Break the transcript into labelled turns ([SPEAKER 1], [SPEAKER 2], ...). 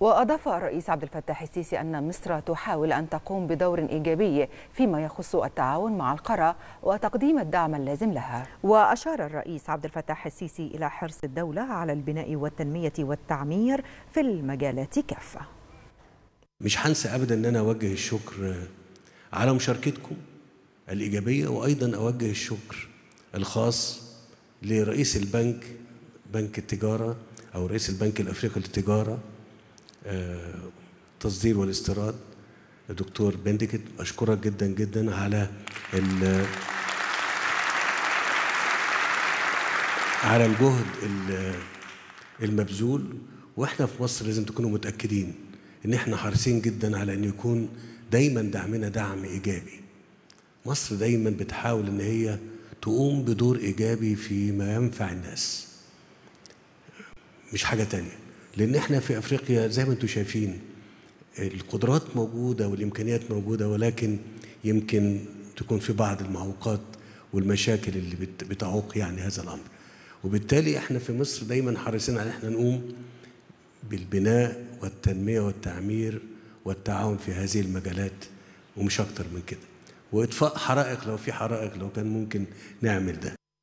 [SPEAKER 1] وأضاف الرئيس عبد الفتاح السيسي أن مصر تحاول أن تقوم بدور إيجابي فيما يخص التعاون مع القرى وتقديم الدعم اللازم لها وأشار الرئيس عبد الفتاح السيسي إلى حرص الدولة على البناء والتنمية والتعمير في المجالات كافة
[SPEAKER 2] مش هنسى أبدا أن أنا أوجه الشكر على مشاركتكم الإيجابية وأيضا أوجه الشكر الخاص لرئيس البنك بنك التجارة أو رئيس البنك الأفريقي للتجارة التصدير والاستيراد دكتور بندكت أشكرك جدا جدا على ال على الجهد المبذول واحنا في مصر لازم تكونوا متاكدين ان احنا حريصين جدا على ان يكون دايما دعمنا دعم ايجابي مصر دايما بتحاول ان هي تقوم بدور ايجابي فيما ينفع الناس مش حاجه تانيه لان احنا في افريقيا زي ما انتم شايفين القدرات موجوده والامكانيات موجوده ولكن يمكن تكون في بعض المعوقات والمشاكل اللي بتعوق يعني هذا الامر وبالتالي احنا في مصر دايما حريصين على احنا نقوم بالبناء والتنميه والتعمير والتعاون في هذه المجالات ومش اكتر من كده واطفاء حرائق لو في حرائق لو كان ممكن نعمل ده